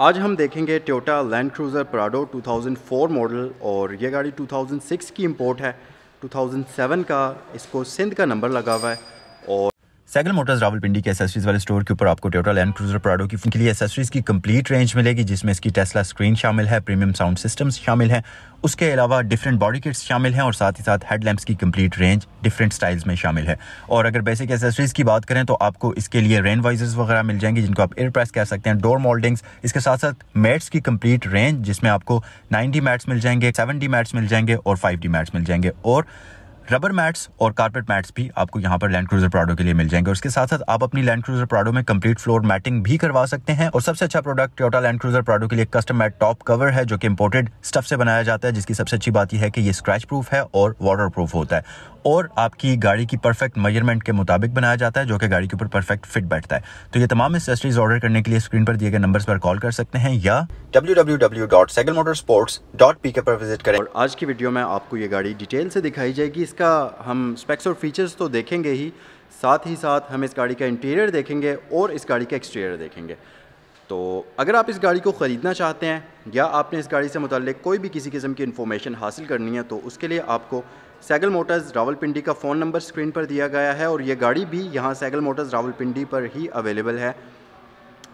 आज हम देखेंगे Toyota Land Cruiser Prado 2004 model और ये गाड़ी 2006 की इंपोर्ट है 2007 का इसको सिंध का नंबर लगा हुआ है और सैगल मोटर्स रावलपिंडी के एसेसरीज वाले स्टोर के ऊपर आपको टोटल एंड क्रूजर प्राडो की के लिए एसेसरीज की कंप्लीट रेंज मिलेगी जिसमें इसकी टेस्ला स्क्रीन शामिल है प्रीमियम साउंड सिस्टम्स शामिल हैं उसके अलावा डिफरेंट बॉडी किट्स शामिल हैं और साथ ही साथ हेडलैम्प्स की कंप्लीट रेंज डिफरेंट स्टाइल्स में शामिल है और अगर बेसिक एसेसरीज की बात करें तो आपको इसके लिए रेन वाइजर्स वगैरह मिल जाएंगे जिनको आप एयर प्रेस कह सकते हैं डोर मोल्डिंग्स इसके साथ साथ मैट्स की कंप्लीट रेंज जिसमें आपको नाइन मैट्स मिल जाएंगे सेवन मैट्स मिल जाएंगे और फाइव मैट्स मिल जाएंगे और रबर मैट्स और कारपेट मैट्स भी आपको यहाँ पर लैंड क्रूजर प्राडो के लिए मिल जाएंगे उसके साथ साथ आप अपनी लैंड क्रूजर प्राडो में कंप्लीट फ्लोर मैटिंग भी करवा सकते हैं और सबसे अच्छा प्रोडक्ट टोटा लैंड क्रूजर प्राडो के लिए कस्टम मैट टॉप कवर है जो कि इंपोर्टेड स्टफ से बनाया जाता है जिसकी सबसे अच्छी बात यह है कि ये स्क्रैच प्रूफ है और वाटर प्रूफ होता है और आपकी गाड़ी की परफेक्ट मेजरमेंट के मुताबिक बनाया जाता है जो कि गाड़ी के ऊपर परफेक्ट फिट बैठता है तो ये तमाम एसेसरीज ऑर्डर करने के लिए स्क्रीन पर दिए गए नंबर्स पर कॉल कर सकते हैं या डब्ल्यू पर विजिट करें और आज की वीडियो में आपको ये गाड़ी डिटेल से दिखाई जाएगी इसका हम स्पेक्स और फीचर्स तो देखेंगे ही साथ ही साथ हम इस गाड़ी का इंटीरियर देखेंगे और इस गाड़ी का एक्सटीरियर देखेंगे तो अगर आप इस गाड़ी को ख़रीदना चाहते हैं या आपने इस गाड़ी से मुतल कोई भी किसी किस्म की इन्फॉर्मेशन हासिल करनी है तो उसके लिए आपको सैगल मोटर्स रावलपिंडी का फ़ोन नंबर स्क्रीन पर दिया गया है और ये गाड़ी भी यहाँ सैगल मोटर्स रावलपिंडी पर ही अवेलेबल है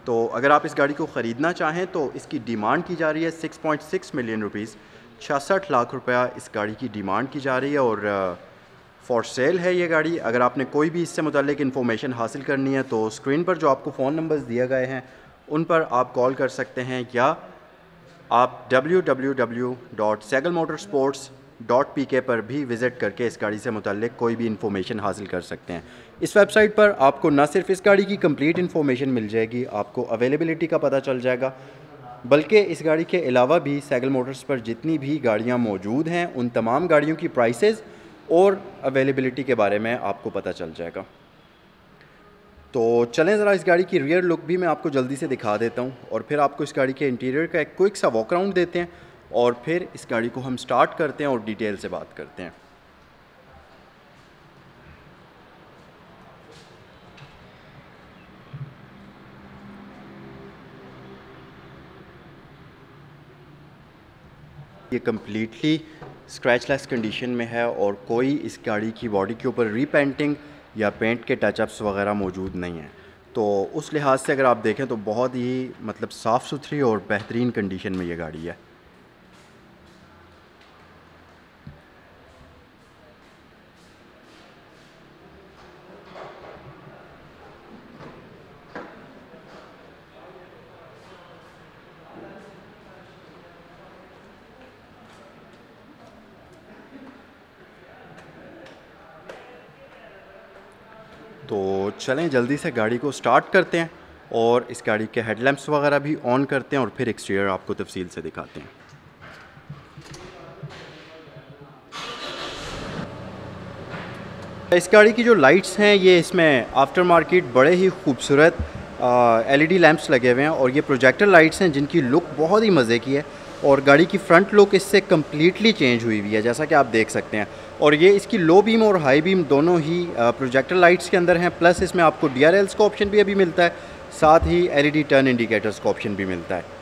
तो अगर आप इस गाड़ी को ख़रीदना चाहें तो इसकी डिमांड की जा रही है 6.6 मिलियन रुपीज़ छियासठ लाख रुपया इस गाड़ी की डिमांड की जा रही है और फॉर सेल है ये गाड़ी अगर आपने कोई भी इससे मतलब इन्फॉर्मेशन हासिल करनी है तो स्क्रीन पर जो आपको फ़ोन नंबर्स दिए गए हैं उन पर आप कॉल कर सकते हैं या आप www.segalmotorsports.pk पर भी विज़िट करके इस गाड़ी से मुतलिक कोई भी इन्फॉर्मेशन हासिल कर सकते हैं इस वेबसाइट पर आपको न सिर्फ इस गाड़ी की कम्प्लीट इन्फॉर्मेशन मिल जाएगी आपको अवेलेबिलिटी का पता चल जाएगा बल्कि इस गाड़ी के अलावा भी सैगल मोटर्स पर जितनी भी गाड़ियाँ मौजूद हैं उन तमाम गाड़ियों की प्राइसेस और अवेलेबिलिटी के बारे में आपको पता चल जाएगा तो चलें ज़रा इस गाड़ी की रियर लुक भी मैं आपको जल्दी से दिखा देता हूँ और फिर आपको इस गाड़ी के इंटीरियर का एक क्विक सा वॉक राउंड देते हैं और फिर इस गाड़ी को हम स्टार्ट करते हैं और डिटेल से बात करते हैं ये कम्प्लीटली स्क्रैचलेस कंडीशन में है और कोई इस गाड़ी की बॉडी के ऊपर रीपेंटिंग या पेंट के टचअप्स वगैरह मौजूद नहीं हैं तो उस लिहाज से अगर आप देखें तो बहुत ही मतलब साफ़ सुथरी और बेहतरीन कंडीशन में ये गाड़ी है तो चलें जल्दी से गाड़ी को स्टार्ट करते हैं और इस गाड़ी के हेडलैम्प्स वगैरह भी ऑन करते हैं और फिर एक्सटीरियर आपको तफसील से दिखाते हैं इस गाड़ी की जो लाइट्स हैं ये इसमें आफ्टर मार्केट बड़े ही खूबसूरत एलईडी लैंप्स लगे हुए हैं और ये प्रोजेक्टर लाइट्स हैं जिनकी लुक बहुत ही मज़े की है और गाड़ी की फ्रंट लुक इससे कम्प्लीटली चेंज हुई हुई है जैसा कि आप देख सकते हैं और ये इसकी लो बीम और हाई बीम दोनों ही प्रोजेक्टर लाइट्स के अंदर हैं प्लस इसमें आपको डी का ऑप्शन भी अभी मिलता है साथ ही एल टर्न इंडिकेटर्स का ऑप्शन भी मिलता है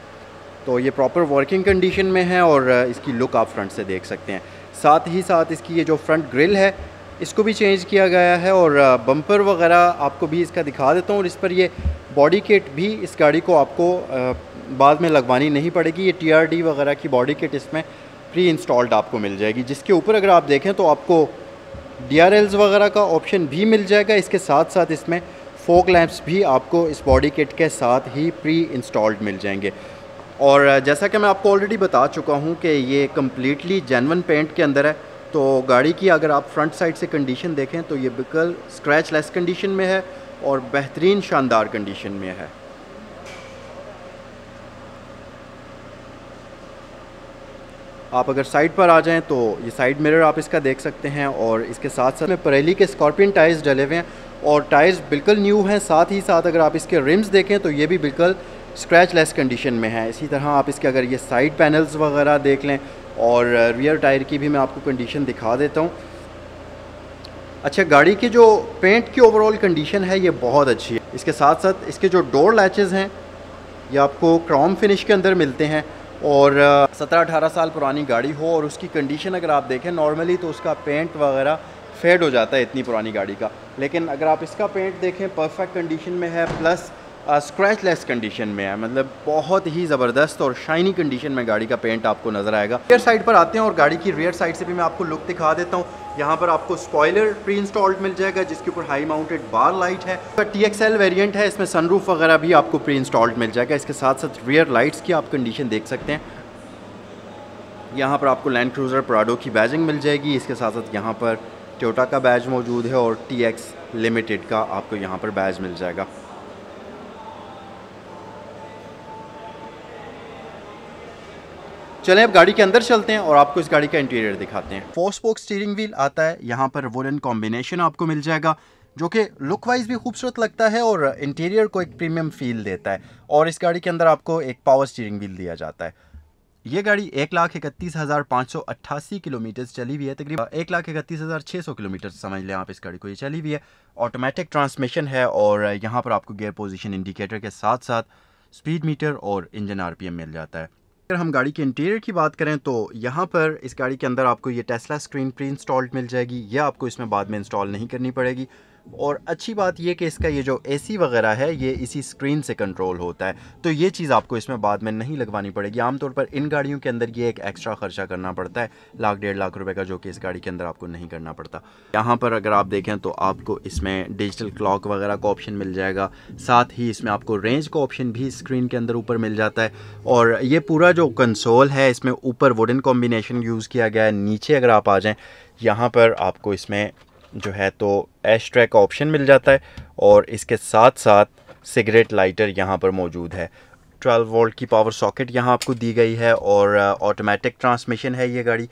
तो ये प्रॉपर वर्किंग कंडीशन में है और इसकी लुक आप फ्रंट से देख सकते हैं साथ ही साथ इसकी ये जो फ्रंट ग्रिल है इसको भी चेंज किया गया है और बम्पर वगैरह आपको भी इसका दिखा देता हूँ और इस पर ये बॉडी किट भी इस गाड़ी को आपको बाद में लगवानी नहीं पड़ेगी ये टी वगैरह की बॉडी किट इसमें प्री इंस्टॉल्ड आपको मिल जाएगी जिसके ऊपर अगर आप देखें तो आपको डी वगैरह का ऑप्शन भी मिल जाएगा इसके साथ साथ इसमें फोक लैंप्स भी आपको इस बॉडी किट के साथ ही प्री इंस्टॉल्ड मिल जाएंगे और जैसा कि मैं आपको ऑलरेडी बता चुका हूँ कि ये कम्प्लीटली जेनवन पेंट के अंदर है तो गाड़ी की अगर आप फ्रंट साइड से कंडीशन देखें तो ये बिल्कुल स्क्रैच लेस कंडीशन में है और बेहतरीन शानदार कंडीशन में है आप अगर साइड पर आ जाएँ तो ये साइड मिरर आप इसका देख सकते हैं और इसके साथ साथ में परेली के स्कॉर्पियन टायर्स डले हुए हैं और टायर्स बिल्कुल न्यू हैं साथ ही साथ अगर आप इसके रिम्स देखें तो ये भी बिल्कुल स्क्रैच लेस कंडीशन में है इसी तरह आप इसके अगर ये साइड पैनल्स वगैरह देख लें और रियर टायर की भी मैं आपको कंडीशन दिखा देता हूँ अच्छा गाड़ी की जो पेंट की ओवरऑल कंडीशन है ये बहुत अच्छी है इसके साथ साथ इसके जो डोर लैचेज़ हैं ये आपको क्रॉम फिनिश के अंदर मिलते हैं और सत्रह अठारह साल पुरानी गाड़ी हो और उसकी कंडीशन अगर आप देखें नॉर्मली तो उसका पेंट वगैरह फेड हो जाता है इतनी पुरानी गाड़ी का लेकिन अगर आप इसका पेंट देखें परफेक्ट कंडीशन में है प्लस स्क्रैचलेस कंडीशन में है मतलब बहुत ही ज़बरदस्त और शाइनी कंडीशन में गाड़ी का पेंट आपको नज़र आएगा रियर साइड पर आते हैं और गाड़ी की रियर साइड से भी मैं आपको लुक दिखा देता हूँ यहाँ पर आपको स्पॉयलर प्री इंस्टॉल्ड मिल जाएगा जिसके ऊपर हाई माउंटेड बार लाइट है टी एक्स एल वेरियंट है इसमें सनरूफ वगैरह भी आपको प्री इंस्टॉल्ड मिल जाएगा इसके साथ साथ रियर लाइट्स की आप कंडीशन देख सकते हैं यहाँ पर आपको लैंड क्रूज़र प्राडो की बैजिंग मिल जाएगी इसके साथ साथ यहाँ पर टोटा का बैज मौजूद है और टी एक्स लिमिटेड का आपको यहाँ पर बैज मिल जाएगा चलें अब गाड़ी के अंदर चलते हैं और आपको इस गाड़ी का इंटीरियर दिखाते हैं फोर स्पोक स्टीयरिंग व्हील आता है यहाँ पर वुलन कॉम्बिनेशन आपको मिल जाएगा जो कि लुक वाइज भी खूबसूरत लगता है और इंटीरियर को एक प्रीमियम फील देता है और इस गाड़ी के अंदर आपको एक पावर स्टीयरिंग व्हील दिया जाता है ये गाड़ी एक लाख इकतीस हज़ार पाँच सौ अट्ठासी किलोमीटर चली हुई है तकरीबन एक लाख इकतीस हज़ार छः सौ किलोमीटर समझ लें आप इस गाड़ी को ये चली हुई है ऑटोमेटिक ट्रांसमिशन है और यहाँ पर आपको गेयर पोजीशन इंडिकेटर के साथ साथ स्पीड मीटर और इंजन आरपीएम मिल जाता है अगर हम गाड़ी के इंटीरियर की बात करें तो यहाँ पर इस गाड़ी के अंदर आपको ये टेस्ला स्क्रीन प्री इंस्टॉल्ड मिल जाएगी या आपको इसमें बाद में इंस्टॉल नहीं करनी पड़ेगी और अच्छी बात यह कि इसका ये जो एसी वगैरह है ये इसी स्क्रीन से कंट्रोल होता है तो ये चीज़ आपको इसमें बाद में नहीं लगवानी पड़ेगी आमतौर पर इन गाड़ियों के अंदर ये एक एक्स्ट्रा खर्चा करना पड़ता है लाख डेढ़ लाख रुपये का जो कि इस गाड़ी के अंदर आपको नहीं करना पड़ता यहाँ पर अगर आप देखें तो आपको इसमें डिजिटल क्लॉक वगैरह का ऑप्शन मिल जाएगा साथ ही इसमें आपको रेंज का ऑप्शन भी स्क्रीन के अंदर ऊपर मिल जाता है और ये पूरा जो कंसोल है इसमें ऊपर वुडन कॉम्बिनेशन यूज़ किया गया है नीचे अगर आप आ जाएँ यहाँ पर आपको इसमें जो है तो एश ट्रैक का ऑप्शन मिल जाता है और इसके साथ साथ सिगरेट लाइटर यहाँ पर मौजूद है 12 वोल्ट की पावर सॉकेट यहाँ आपको दी गई है और ऑटोमेटिक ट्रांसमिशन है ये गाड़ी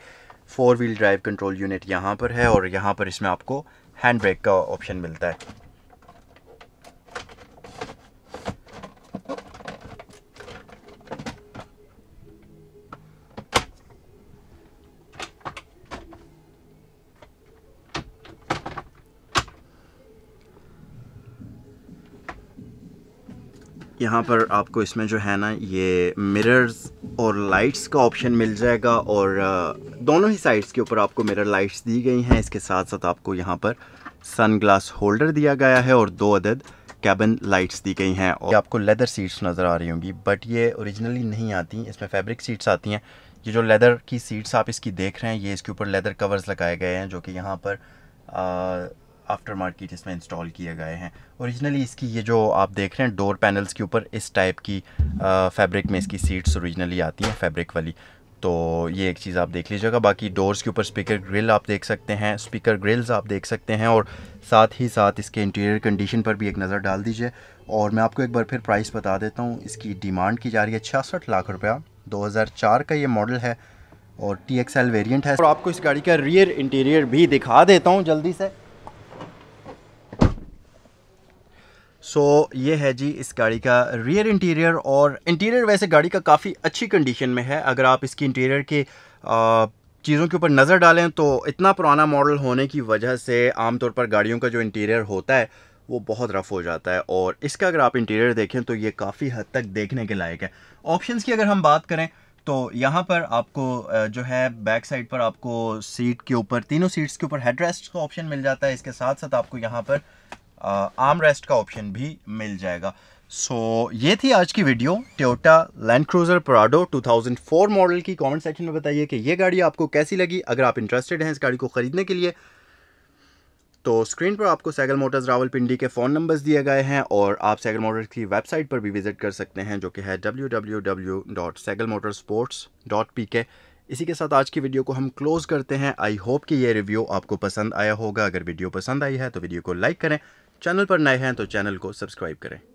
four wheel drive control unit यहाँ पर है और यहाँ पर इसमें आपको हैंड ब्रेक का ऑप्शन मिलता है यहाँ पर आपको इसमें जो है ना ये मिरर्स और लाइट्स का ऑप्शन मिल जाएगा और दोनों ही साइड्स के ऊपर आपको मिरर लाइट्स दी गई हैं इसके साथ साथ आपको यहाँ पर सनग्लास होल्डर दिया गया है और दो अदद कैबन लाइट्स दी गई हैं और आपको लेदर सीट्स नज़र आ रही होंगी बट ये ओरिजिनली नहीं आती इसमें फैब्रिक सीट्स आती हैं ये जो लेदर की सीट्स आप इसकी देख रहे हैं ये इसके ऊपर लेदर कवर्स लगाए गए हैं जो कि यहाँ पर आ, आफ्टर मार्केट इसमें इंस्टॉल किए गए हैं ओरिजिनली इसकी ये जो आप देख रहे हैं डोर पैनल्स के ऊपर इस टाइप की फैब्रिक में इसकी सीट्स ओरिजिनली आती हैं फैब्रिक वाली तो ये एक चीज़ आप देख लीजिएगा बाकी डोर्स के ऊपर स्पीकर ग्रिल आप देख सकते हैं स्पीकर ग्रिल्स आप देख सकते हैं और साथ ही साथ इसके इंटीरियर कंडीशन पर भी एक नज़र डाल दीजिए और मैं आपको एक बार फिर प्राइस बता देता हूँ इसकी डिमांड की जा रही है छियासठ लाख रुपया 2004 का ये मॉडल है और टी एक्स है और आपको इस गाड़ी का रियर इंटीरियर भी दिखा देता हूँ जल्दी से सो so, ये है जी इस गाड़ी का रियर इंटीरियर और इंटीरियर वैसे गाड़ी का काफ़ी अच्छी कंडीशन में है अगर आप इसकी इंटीरियर के चीज़ों के ऊपर नज़र डालें तो इतना पुराना मॉडल होने की वजह से आमतौर पर गाड़ियों का जो इंटीरियर होता है वो बहुत रफ़ हो जाता है और इसका अगर आप इंटीरियर देखें तो ये काफ़ी हद तक देखने के लायक है ऑप्शंस की अगर हम बात करें तो यहाँ पर आपको जो है बैक साइड पर आपको सीट के ऊपर तीनों सीट्स के ऊपर हेडरेस्ट का ऑप्शन मिल जाता है इसके साथ साथ आपको यहाँ पर आर्म रेस्ट का ऑप्शन भी मिल जाएगा सो so, ये थी आज की video Toyota Land Cruiser Prado 2004 मॉडल की कमेंट सेक्शन में बताइए कि ये गाड़ी आपको कैसी लगी अगर आप इंटरेस्टेड हैं इस गाड़ी को ख़रीदने के लिए तो स्क्रीन पर आपको सैगल मोटर्स रावलपिंडी के फ़ोन नंबर्स दिए गए हैं और आप सैगल मोटर्स की वेबसाइट पर भी विज़िट कर सकते हैं जो कि है डब्ल्यू इसी के साथ आज की वीडियो को हम क्लोज़ करते हैं आई होप कि ये रिव्यू आपको पसंद आया होगा अगर वीडियो पसंद आई है तो वीडियो को लाइक करें चैनल पर नए हैं तो चैनल को सब्सक्राइब करें